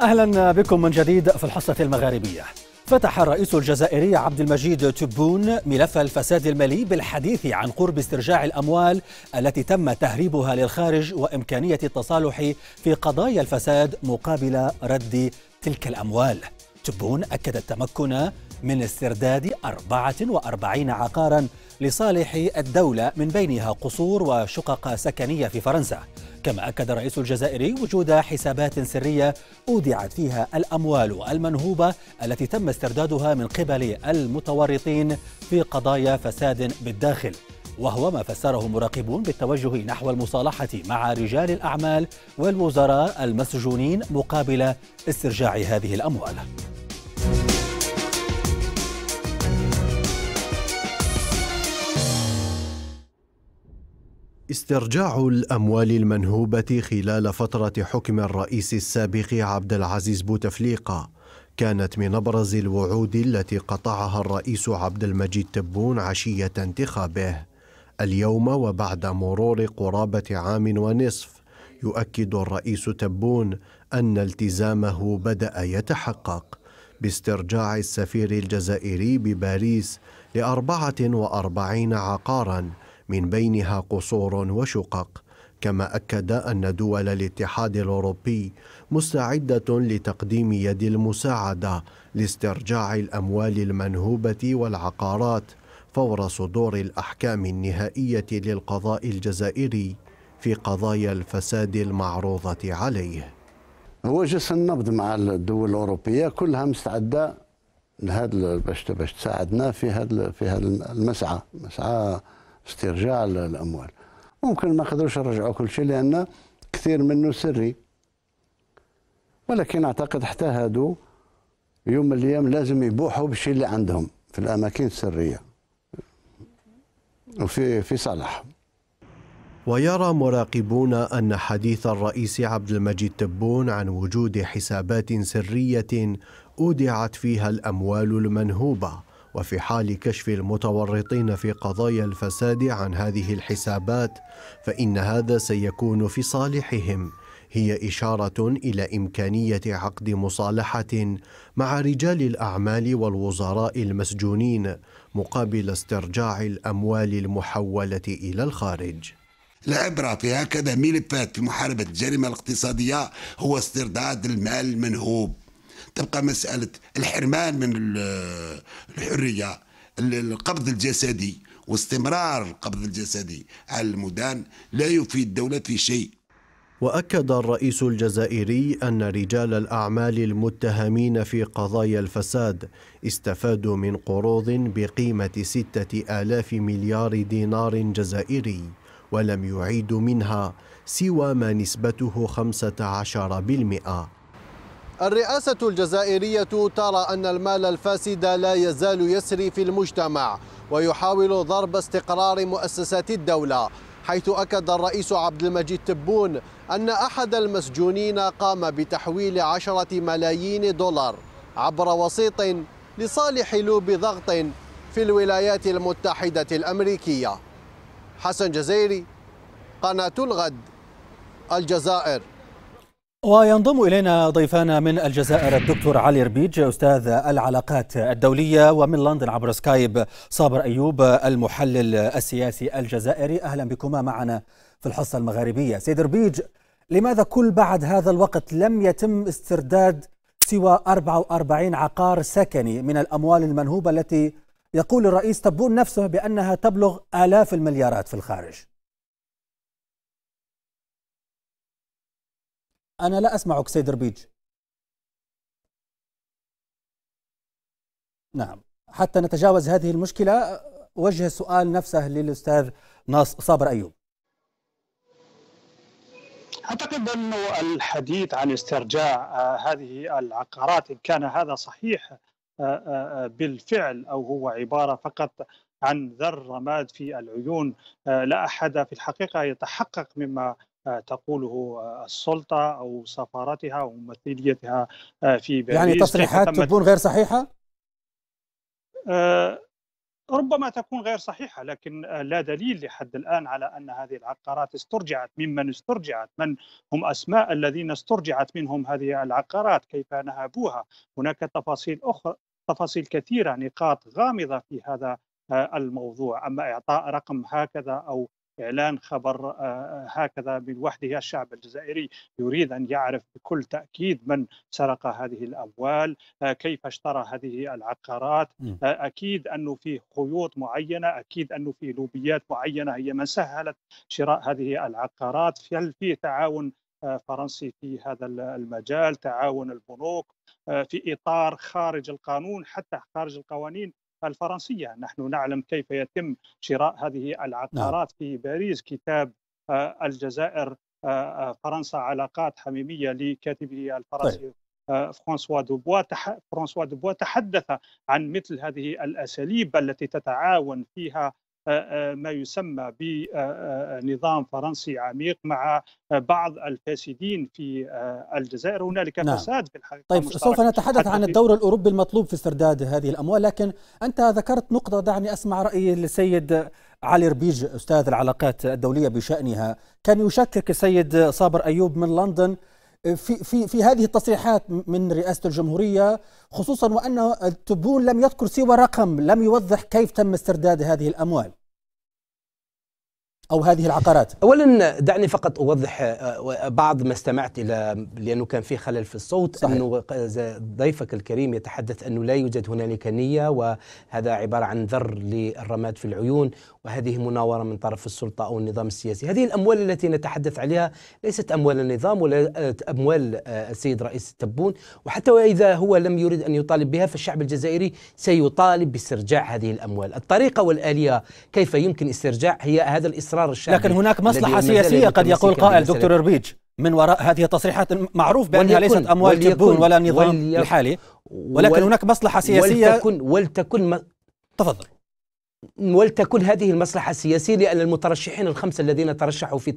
أهلا بكم من جديد في الحصة المغاربية فتح الرئيس الجزائري عبد المجيد تبون ملف الفساد المالي بالحديث عن قرب استرجاع الأموال التي تم تهريبها للخارج وإمكانية التصالح في قضايا الفساد مقابل رد تلك الأموال تبون أكد التمكن من استرداد 44 عقاراً لصالح الدولة من بينها قصور وشقق سكنية في فرنسا كما أكد الرئيس الجزائري وجود حسابات سرية أودعت فيها الأموال المنهوبة التي تم استردادها من قبل المتورطين في قضايا فساد بالداخل وهو ما فسره مراقبون بالتوجه نحو المصالحة مع رجال الأعمال والوزراء المسجونين مقابل استرجاع هذه الأموال استرجاع الأموال المنهوبة خلال فترة حكم الرئيس السابق عبد العزيز بوتفليقة كانت من أبرز الوعود التي قطعها الرئيس عبد المجيد تبون عشية انتخابه اليوم وبعد مرور قرابة عام ونصف يؤكد الرئيس تبون أن التزامه بدأ يتحقق باسترجاع السفير الجزائري بباريس لأربعة وأربعين عقاراً من بينها قصور وشقق كما أكد أن دول الاتحاد الأوروبي مستعدة لتقديم يد المساعدة لاسترجاع الأموال المنهوبة والعقارات فور صدور الأحكام النهائية للقضاء الجزائري في قضايا الفساد المعروضة عليه هو جس النبض مع الدول الأوروبية كلها مستعدة لهذا باش تساعدنا في هذا في هذا المسعى مسعى استرجاع الاموال ممكن ما قدروش يرجعوا كل شيء لان كثير منه سري ولكن اعتقد حتى هادو يوم من الايام لازم يبوحوا بالشيء اللي عندهم في الاماكن السريه وفي في صالحهم ويرى مراقبون أن حديث الرئيس عبد المجيد تبون عن وجود حسابات سرية أودعت فيها الأموال المنهوبة وفي حال كشف المتورطين في قضايا الفساد عن هذه الحسابات فان هذا سيكون في صالحهم هي اشاره الى امكانيه عقد مصالحه مع رجال الاعمال والوزراء المسجونين مقابل استرجاع الاموال المحوله الى الخارج العبرة في هكذا ملفات في محاربة الجريمة الاقتصادية هو استرداد المال المنهوب تبقى مسألة الحرمان من الحرية القبض الجسدي واستمرار القبض الجسدي على المدان لا يفيد الدولة في شيء واكد الرئيس الجزائري ان رجال الاعمال المتهمين في قضايا الفساد استفادوا من قروض بقيمه سته الاف مليار دينار جزائري ولم يعيدوا منها سوى ما نسبته خمسه عشر بالمئه الرئاسة الجزائرية ترى أن المال الفاسد لا يزال يسري في المجتمع ويحاول ضرب استقرار مؤسسات الدولة حيث أكد الرئيس عبد المجيد تبون أن أحد المسجونين قام بتحويل عشرة ملايين دولار عبر وسيط لصالح لوب ضغط في الولايات المتحدة الأمريكية حسن جزيري قناة الغد الجزائر وينضم إلينا ضيفانا من الجزائر الدكتور علي ربيج أستاذ العلاقات الدولية ومن لندن عبر سكايب صابر أيوب المحلل السياسي الجزائري أهلا بكما معنا في الحصة المغاربية سيد ربيج لماذا كل بعد هذا الوقت لم يتم استرداد سوى 44 عقار سكني من الأموال المنهوبة التي يقول الرئيس تبون نفسه بأنها تبلغ آلاف المليارات في الخارج أنا لا أسمعك سيد ربيج نعم حتى نتجاوز هذه المشكلة وجه السؤال نفسه للأستاذ ناص صابر أيوب اعتقد انه الحديث عن استرجاع آه، هذه العقارات ان كان هذا صحيح آه، آه، بالفعل او هو عباره فقط عن ذر رماد في العيون لا احد في الحقيقه يتحقق مما تقوله آه، السلطه او سفارتها او ممثليتها آه، في يعني باريس يعني تصريحات تكون غير صحيحه؟ آه، ربما تكون غير صحيحة لكن لا دليل لحد الآن على أن هذه العقارات استرجعت ممن استرجعت من هم أسماء الذين استرجعت منهم هذه العقارات كيف نهبوها هناك تفاصيل أخرى تفاصيل كثيرة نقاط غامضة في هذا الموضوع أما إعطاء رقم هكذا أو إعلان خبر آه، آه، هكذا من وحده الشعب الجزائري يريد أن يعرف بكل تأكيد من سرق هذه الأموال آه، كيف اشترى هذه العقارات أكيد أنه في خيوط معينة أكيد أنه في لوبيات معينة هي من سهلت شراء هذه العقارات هل في تعاون فرنسي في هذا المجال تعاون البنوك في اطار خارج القانون حتى خارج القوانين الفرنسيه، نحن نعلم كيف يتم شراء هذه العقارات نعم. في باريس، كتاب آه، الجزائر آه، آه، فرنسا علاقات حميميه لكاتبه الفرنسي طيب. فرانسوا دوبوا تح... فرانسوا دوبوا تحدث عن مثل هذه الاساليب التي تتعاون فيها آه، آه، ما يسمى بنظام فرنسي عميق مع بعض الفاسدين في آه، الجزائر هنالك نعم. فساد في الحقيقه طيب سوف نتحدث عن الدور الاوروبي المطلوب في استرداد هذه الاموال لكن انت ذكرت نقطه دعني اسمع راي السيد علي ربيج استاذ العلاقات الدوليه بشانها كان يشكك السيد صابر ايوب من لندن في في في هذه التصريحات من رئاسه الجمهوريه خصوصا وان التبون لم يذكر سوى رقم لم يوضح كيف تم استرداد هذه الاموال او هذه العقارات اولا دعني فقط اوضح آه، بعض ما استمعت الى لانه كان في خلل في الصوت صحيح. انه ضيفك الكريم يتحدث انه لا يوجد هنالك نيه وهذا عباره عن ذر للرماد في العيون وهذه مناورة من طرف السلطة أو النظام السياسي هذه الأموال التي نتحدث عليها ليست أموال النظام ولا آه، أموال آه، السيد رئيس التبون وحتى وإذا هو لم يريد أن يطالب بها فالشعب الجزائري سيطالب باسترجاع هذه الأموال الطريقة والآلية كيف يمكن استرجاع هي هذا الإصرار الشعبي لكن هناك مصلحة سياسية قد يقول قائل دكتور ربيج من وراء هذه التصريحات معروف بأنها ليست أموال تبون ولا نظام الحالي ولكن هناك مصلحة سياسية ولتكن ولتكن تفضل ولتكن هذه المصلحة السياسية لأن المترشحين الخمسة الذين ترشحوا في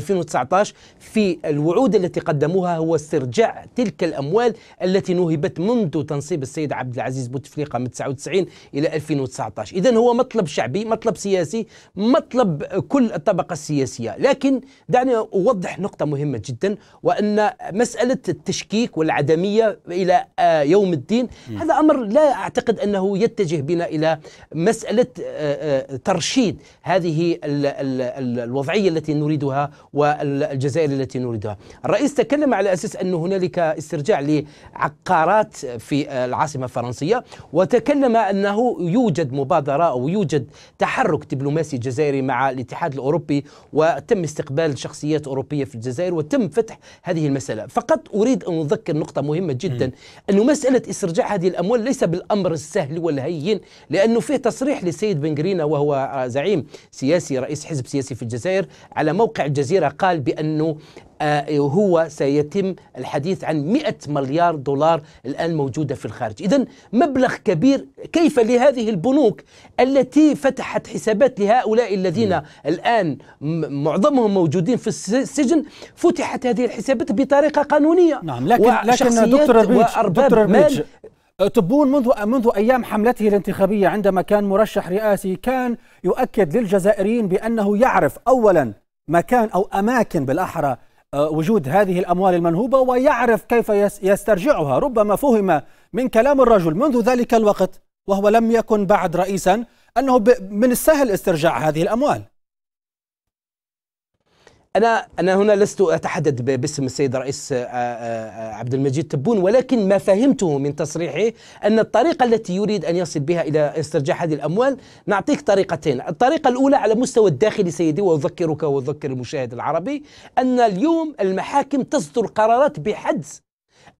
12-12-2019 في الوعود التي قدموها هو استرجاع تلك الأموال التي نهبت منذ تنصيب السيد عبد العزيز بوتفليقة من 99 إلى 2019 إذا هو مطلب شعبي مطلب سياسي مطلب كل الطبقة السياسية لكن دعني أوضح نقطة مهمة جدا وأن مسألة التشكيك والعدمية إلى آه، يوم الدين هذا أمر لا أعتقد أنه يتجه بنا إلى مسألة مسألة آه، آه، ترشيد هذه الوضعية التي نريدها والجزائر التي نريدها الرئيس تكلم على أساس أن هنالك استرجاع لعقارات في العاصمة الفرنسية وتكلم أنه يوجد مبادرة أو يوجد تحرك دبلوماسي جزائري مع الاتحاد الأوروبي وتم استقبال شخصيات أوروبية في الجزائر وتم فتح هذه المسألة فقط أريد أن أذكر نقطة مهمة جدا أنه مسألة استرجاع هذه الأموال ليس بالأمر السهل والهين لأنه فيه تصريح تصريح للسيد بنجرينا وهو آه، زعيم سياسي رئيس حزب سياسي في الجزائر على موقع الجزيرة قال بأنه آه، هو سيتم الحديث عن 100 مليار دولار الآن موجودة في الخارج إذا مبلغ كبير كيف لهذه البنوك التي فتحت حسابات لهؤلاء الذين م. الآن معظمهم موجودين في السجن فتحت هذه الحسابات بطريقة قانونية نعم لكن, لكن دكتور ربيج, دكتور ربيج تبون منذ منذ ايام حملته الانتخابيه عندما كان مرشح رئاسي كان يؤكد للجزائريين بانه يعرف اولا مكان او اماكن بالاحرى آه، وجود هذه الاموال المنهوبه ويعرف كيف يسترجعها، ربما فهم من كلام الرجل منذ ذلك الوقت وهو لم يكن بعد رئيسا انه من السهل استرجاع هذه الاموال. انا انا هنا لست اتحدث باسم السيد الرئيس عبد المجيد تبون ولكن ما فهمته من تصريحه ان الطريقه التي يريد ان يصل بها الى استرجاع هذه الاموال نعطيك طريقتين، الطريقه الاولى على مستوى الداخلي سيدي واذكرك واذكر المشاهد العربي ان اليوم المحاكم تصدر قرارات بحجز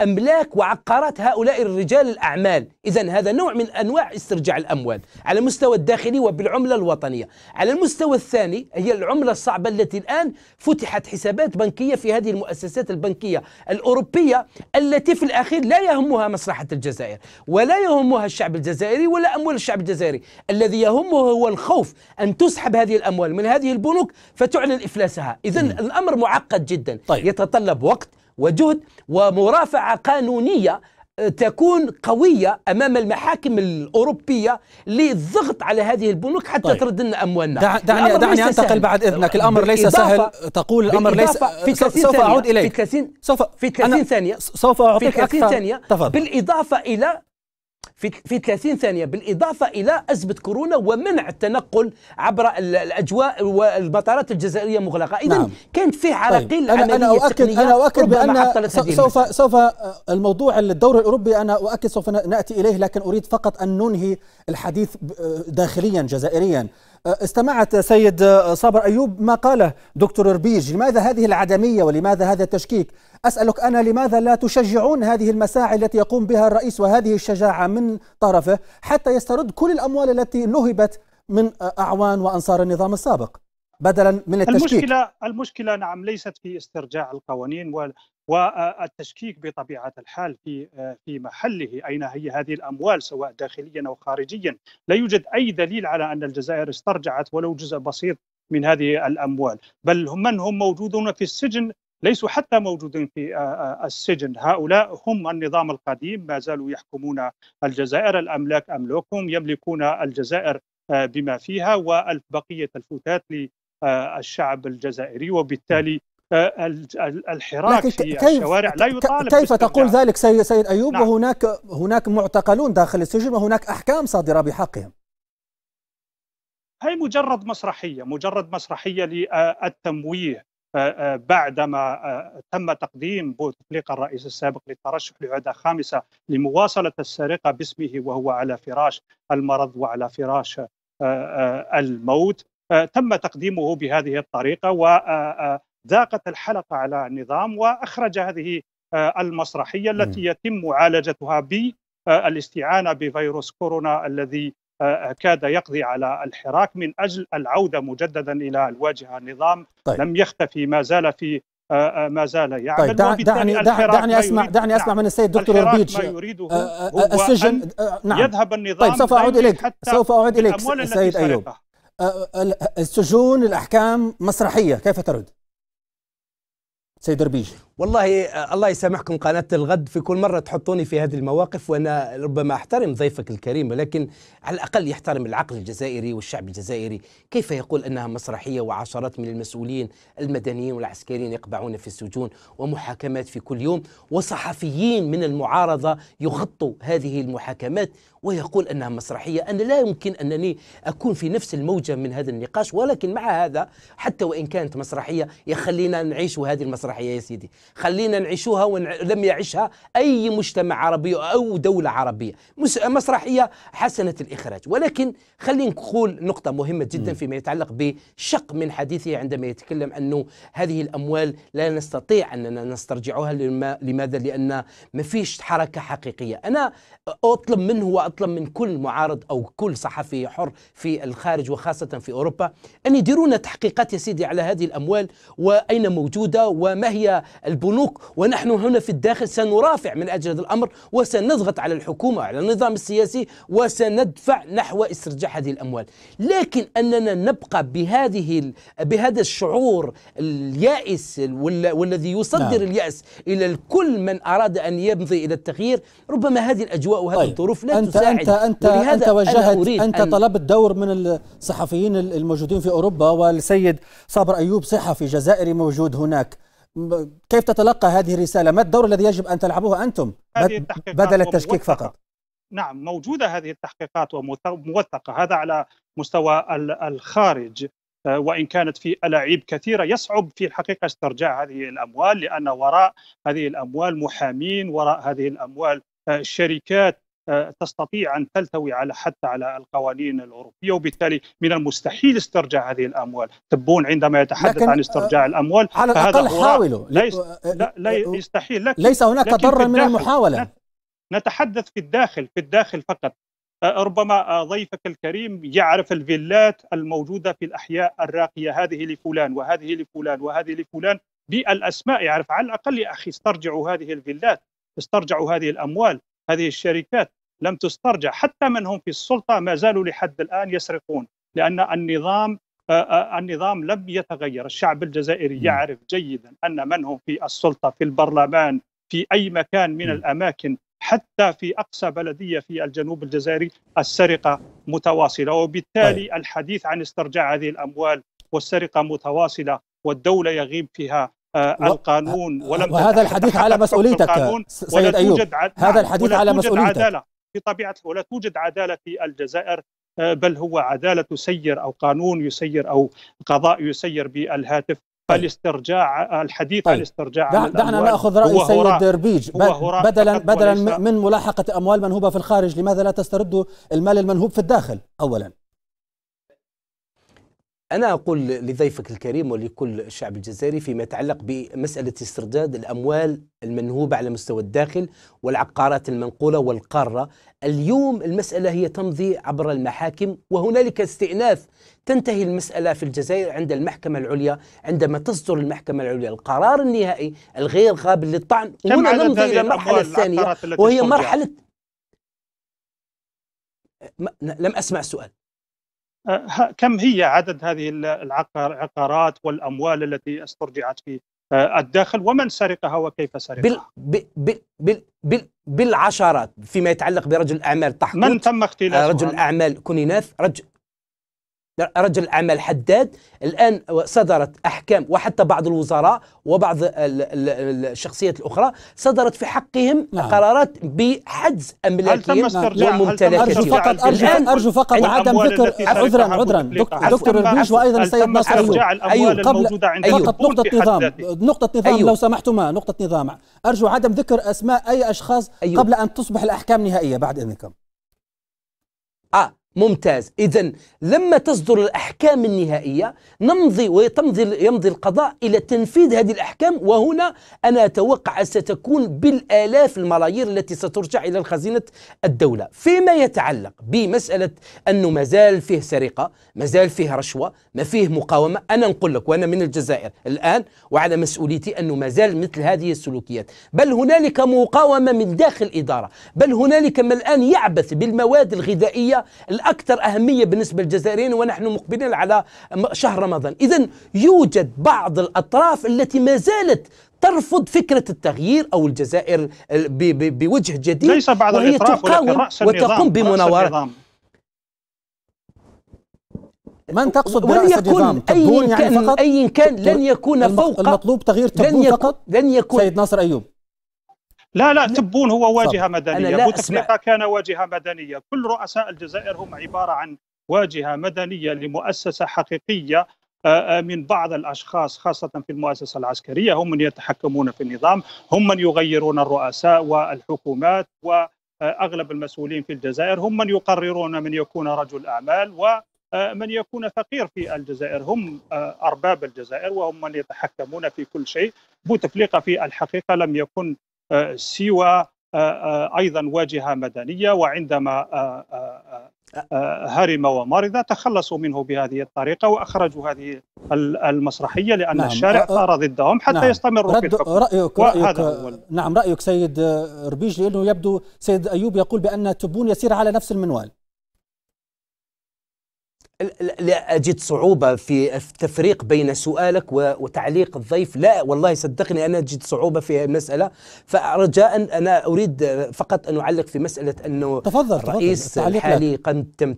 أملاك وعقارات هؤلاء الرجال الأعمال إذا هذا نوع من أنواع استرجاع الأموال على المستوى الداخلي وبالعملة الوطنية على المستوى الثاني هي العملة الصعبة التي الآن فتحت حسابات بنكية في هذه المؤسسات البنكية الأوروبية التي في الأخير لا يهمها مصلحة الجزائر ولا يهمها الشعب الجزائري ولا أموال الشعب الجزائري الذي يهمه هو الخوف أن تسحب هذه الأموال من هذه البنوك فتعلن إفلاسها إذا الأمر معقد جدا طيب. يتطلب وقت وجهد ومرافعة قانونية آه، تكون قوية أمام المحاكم الأوروبية للضغط على هذه البنوك حتى طيب. ترد لنا أموالنا دع دعني دعني أنتقل سهل. بعد إذنك الأمر ليس سهل تقول الأمر ليس في سوف أعود إليك في 30 سوف في 30 ثانية سوف أعطيك أكثر ثانية بالإضافة إلى في في 30 ثانيه بالاضافه الى ازمه كورونا ومنع التنقل عبر الاجواء والمطارات الجزائريه مغلقه اذا نعم. كانت فيه عراقيل طيب. قيل عمليه أنا أؤكد انا اؤكد بان سوف سوف الموضوع الدور الاوروبي انا اؤكد سوف ناتي اليه لكن اريد فقط ان ننهي الحديث آه، داخليا جزائريا أه، استمعت سيد أه، صابر أيوب ما قاله دكتور ربيج لماذا هذه العدمية ولماذا هذا التشكيك أسألك أنا لماذا لا تشجعون هذه المساعي التي يقوم بها الرئيس وهذه الشجاعة من طرفه حتى يسترد كل الأموال التي نهبت من أه، أعوان وأنصار النظام السابق بدلا من التشكيك المشكلة المشكلة نعم ليست في استرجاع القوانين والتشكيك بطبيعه الحال في في محله اين هي هذه الاموال سواء داخليا او خارجيا لا يوجد اي دليل على ان الجزائر استرجعت ولو جزء بسيط من هذه الاموال بل من هم موجودون في السجن ليسوا حتى موجودين في السجن هؤلاء هم النظام القديم ما زالوا يحكمون الجزائر الأملاك املاكهم يملكون الجزائر بما فيها وبقيه الفتات للشعب الجزائري وبالتالي آه، الحراك في كيف الشوارع لا يطالب كيف تقول ذلك سيد, سيد أيوب نعم. وهناك هناك معتقلون داخل السجن وهناك أحكام صادرة بحقهم هي مجرد مسرحية مجرد مسرحية للتمويه آه، آه، بعدما تم تقديم بوتفليقة الرئيس السابق للترشح لعدة خامسة لمواصلة السرقة باسمه وهو على فراش المرض وعلى فراش الموت تم تقديمه بهذه الطريقة و ذاقت الحلقه على النظام واخرج هذه آه، المسرحيه التي يتم معالجتها بالاستعانه بفيروس كورونا الذي آه، كاد يقضي على الحراك من اجل العوده مجددا الى الواجهه النظام طيب. لم يختفي ما زال في آه، ما زال يعمل طيب دعني دعني دعني اسمع دعني نعم. اسمع من السيد دكتور ربيج ما يريده السجن نعم يذهب النظام طيب سوف اعود اليك سوف اعود اليك سيد ايوب السجون الاحكام مسرحيه كيف ترد؟ سيد ربيجي والله آه، الله يسامحكم قناة الغد في كل مرة تحطوني في هذه المواقف وأنا ربما أحترم ضيفك الكريم ولكن على الأقل يحترم العقل الجزائري والشعب الجزائري كيف يقول أنها مسرحية وعشرات من المسؤولين المدنيين والعسكريين يقبعون في السجون ومحاكمات في كل يوم وصحفيين من المعارضة يغطوا هذه المحاكمات ويقول أنها مسرحية أنا لا يمكن أنني أكون في نفس الموجة من هذا النقاش ولكن مع هذا حتى وإن كانت مسرحية يخلينا نعيش هذه المسرحية يا سيدي خلينا نعيشوها ولم يعيشها أي مجتمع عربي أو دولة عربية مسرحية حسنة الإخراج ولكن خلينا نقول نقطة مهمة جدا فيما يتعلق بشق من حديثه عندما يتكلم أنه هذه الأموال لا نستطيع أننا نسترجعها لما لماذا لأن ما فيش حركة حقيقية أنا أطلب منه اطلب من كل معارض او كل صحفي حر في الخارج وخاصه في اوروبا ان يديرون تحقيقات يا سيدي على هذه الاموال واين موجوده وما هي البنوك ونحن هنا في الداخل سنرافع من اجل هذا الامر وسنضغط على الحكومه على النظام السياسي وسندفع نحو استرجاع هذه الاموال لكن اننا نبقى بهذه بهذا الشعور اليائس والذي يصدر نعم. الياس الى كل من اراد ان يمضي الى التغيير ربما هذه الاجواء وهذه طيب. الظروف لا أنت انت انت انت وجهت انت طلبت دور من الصحفيين الموجودين في اوروبا والسيد صابر ايوب صحفي جزائري موجود هناك كيف تتلقى هذه الرساله؟ ما الدور الذي يجب ان تلعبوه انتم؟ بدل التشكيك فقط نعم موجوده هذه التحقيقات وموثقه هذا على مستوى الخارج آه، وان كانت في الاعيب كثيره يصعب في الحقيقه استرجاع هذه الاموال لان وراء هذه الاموال محامين وراء هذه الاموال آه، شركات تستطيع ان تلتوي على حتى على القوانين الاوروبيه وبالتالي من المستحيل استرجاع هذه الاموال تبون عندما يتحدث عن استرجاع آه، الاموال على الاقل حاولوا ليس آه، لا, لا آه، يستحيل لكن ليس هناك ضرر من المحاوله نتحدث في الداخل في الداخل فقط ربما ضيفك الكريم يعرف الفيلات الموجوده في الاحياء الراقيه هذه لفلان وهذه لفلان وهذه لفلان بالاسماء يعرف على الاقل يا اخي استرجعوا هذه الفيلات استرجعوا هذه الاموال هذه الشركات لم تسترجع حتى من هم في السلطة ما زالوا لحد الآن يسرقون لأن النظام آه، آه، النظام لم يتغير الشعب الجزائري يعرف جيدا أن من هم في السلطة في البرلمان في أي مكان من الأماكن حتى في أقصى بلدية في الجنوب الجزائري السرقة متواصلة وبالتالي طيب. الحديث عن استرجاع هذه الأموال والسرقة متواصلة والدولة يغيب فيها آه، القانون ولم وهذا الحديث على مسؤوليتك سيد أيوب هذا نعم، الحديث على مسؤوليتك بطبيعه الحال توجد عداله في الجزائر آه، بل هو عداله تسير او قانون يسير او قضاء يسير بالهاتف فالاسترجاع طيب. الاسترجاع آه، الحديث طيب. الاسترجاع دعنا ناخذ راي سيد دربيج بدلا بدلا من ملاحقه اموال منهوبه في الخارج لماذا لا تستردوا المال المنهوب في الداخل اولا أنا أقول لضيفك الكريم ولكل الشعب الجزائري فيما يتعلق بمسألة استرداد الأموال المنهوبة على مستوى الداخل والعقارات المنقولة والقارة اليوم المسألة هي تمضي عبر المحاكم وهنالك استئناف تنتهي المسألة في الجزائر عند المحكمة العليا عندما تصدر المحكمة العليا القرار النهائي الغير قابل للطعن هنا نمضي إلى المرحلة الثانية وهي مرحلة لم أسمع السؤال أه، كم هي عدد هذه العقارات والاموال التي استرجعت في أه، الداخل ومن سرقها وكيف سرقها بال بال بال بال بالعشرات فيما يتعلق برجل اعمال تحقيق من تم اغتياله رجل اعمال كونيناث رجل رجل أعمال حداد الآن صدرت أحكام وحتى بعض الوزراء وبعض الشخصيات الأخرى صدرت في حقهم نعم. قرارات بحجز أملاكهم وممتلكاتهم أرجو فقط أرجو, أرجو فقط عدم ذكر عذرا عذرا دكتور ربيش وأيضا السيد ناصر أيوب قبل فقط نقطة نظام نقطة نظام لو سمحتما نقطة نظام أرجو عدم ذكر أسماء أي أشخاص قبل أن تصبح الأحكام نهائية بعد إذنكم ممتاز إذا لما تصدر الأحكام النهائية نمضي ويمضي يمضي القضاء إلى تنفيذ هذه الأحكام وهنا أنا أتوقع ستكون بالآلاف الملايير التي سترجع إلى خزينة الدولة فيما يتعلق بمسألة أنه مازال فيه سرقة مازال فيه رشوة ما فيه مقاومة أنا نقول لك وأنا من الجزائر الآن وعلى مسؤوليتي أنه مازال مثل هذه السلوكيات بل هنالك مقاومة من داخل الإدارة بل هنالك من الآن يعبث بالمواد الغذائية الأكثر أهمية بالنسبة للجزائريين ونحن مقبلين على شهر رمضان إذا يوجد بعض الأطراف التي ما زالت ترفض فكرة التغيير أو الجزائر بوجه جديد ليس بعض وهي تقاوم وتقوم بمناورات من تقصد برأس النظام أي يعني كان, فقط؟ أي كان لن يكون فوق المطلوب تغيير تبون فقط لن يكون سيد ناصر أيوب لا لا تبون هو واجهه صح. مدنيه بوتفليقه كان واجهه مدنيه كل رؤساء الجزائر هم عباره عن واجهه مدنيه لمؤسسه حقيقيه آه، آه، من بعض الاشخاص خاصه في المؤسسه العسكريه هم من يتحكمون في النظام هم من يغيرون الرؤساء والحكومات واغلب آه، المسؤولين في الجزائر هم من يقررون من يكون رجل اعمال و من يكون فقير في الجزائر هم ارباب الجزائر وهم من يتحكمون في كل شيء بوتفليقه في الحقيقه لم يكن آه، سوى آه، آه، ايضا واجهه مدنيه وعندما هرم ومرض تخلصوا منه بهذه الطريقه واخرجوا هذه المسرحيه لان نعم. الشارع ثار ضدهم حتى نعم. يستمروا في الحكم رأيك, رأيك نعم رايك سيد ربيج لانه يبدو سيد ايوب يقول بان تبون يسير على نفس المنوال لا أجد صعوبة في التفريق بين سؤالك وتعليق الضيف لا والله صدقني أنا أجد صعوبة في المسألة فرجاء أنا أريد فقط أن أعلق في مسألة أنه تفضل الرئيس تفضل. الحالي قد تم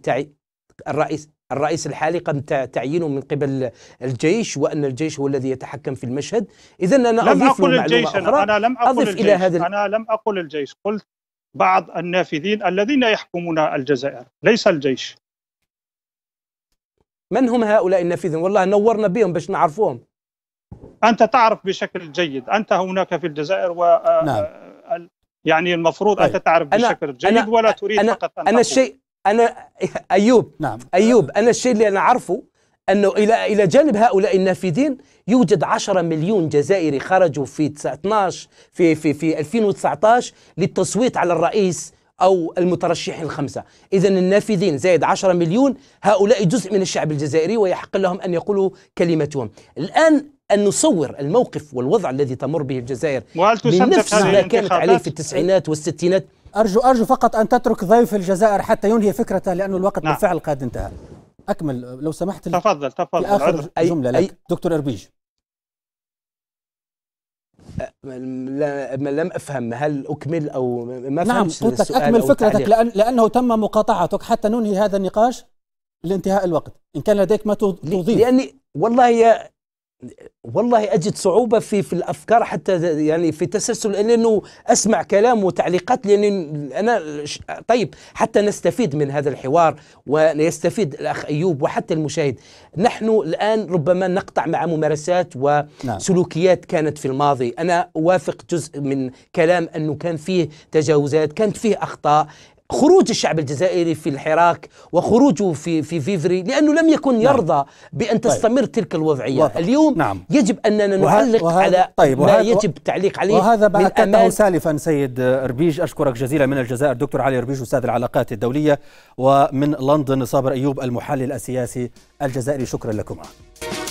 الرئيس الرئيس الحالي قد تعيينه من قبل الجيش وان الجيش هو الذي يتحكم في المشهد اذا انا لم اضيف أقل الجيش أخرى انا لم اقل الجيش إلى هذا انا لم اقل الجيش قلت بعض النافذين الذين يحكمون الجزائر ليس الجيش من هم هؤلاء النافذين والله نورنا بهم باش نعرفوهم انت تعرف بشكل جيد انت هناك في الجزائر و آه، نعم. آه، يعني المفروض طيب. انت تعرف بشكل جيد أنا ولا تريد أنا فقط ان انا الشيء انا ايوب نعم ايوب انا الشيء اللي انا اعرفه انه الى الى جانب هؤلاء النافذين يوجد 10 مليون جزائري خرجوا في 19 في في في 2019 للتصويت على الرئيس أو المترشحين الخمسة إذا النافذين زائد 10 مليون هؤلاء جزء من الشعب الجزائري ويحق لهم أن يقولوا كلمتهم الآن أن نصور الموقف والوضع الذي تمر به الجزائر نفس ما كانت عليه في التسعينات والستينات أرجو أرجو فقط أن تترك ضيف الجزائر حتى ينهي فكرته لأن الوقت نعم. بالفعل قد انتهى أكمل لو سمحت تفضل تفضل آخر جملة لك أي دكتور أربيج لم افهم هل اكمل او ما نعم قلت لك اكمل فكرتك لأن لانه تم مقاطعتك حتى ننهي هذا النقاش لانتهاء الوقت ان كان لديك ما تضيف لاني والله يا والله اجد صعوبه في في الافكار حتى يعني في تسلسل لانه اسمع كلام وتعليقات لان انا طيب حتى نستفيد من هذا الحوار ويستفيد الاخ ايوب وحتى المشاهد نحن الان ربما نقطع مع ممارسات نعم. وسلوكيات كانت في الماضي انا اوافق جزء من كلام انه كان فيه تجاوزات كانت فيه اخطاء خروج الشعب الجزائري في الحراك وخروجه في في فيفري لانه لم يكن نعم. يرضى نعم. بان طيب. تستمر طيب. تلك الوضعيه وفق. اليوم نعم. يجب اننا نعلق وهذا على طيب ما يجب التعليق عليه وهذا ما سالفا سيد ربيج اشكرك جزيلا من الجزائر دكتور علي ربيج استاذ العلاقات الدوليه ومن لندن صابر ايوب المحلل السياسي الجزائري شكرا لكما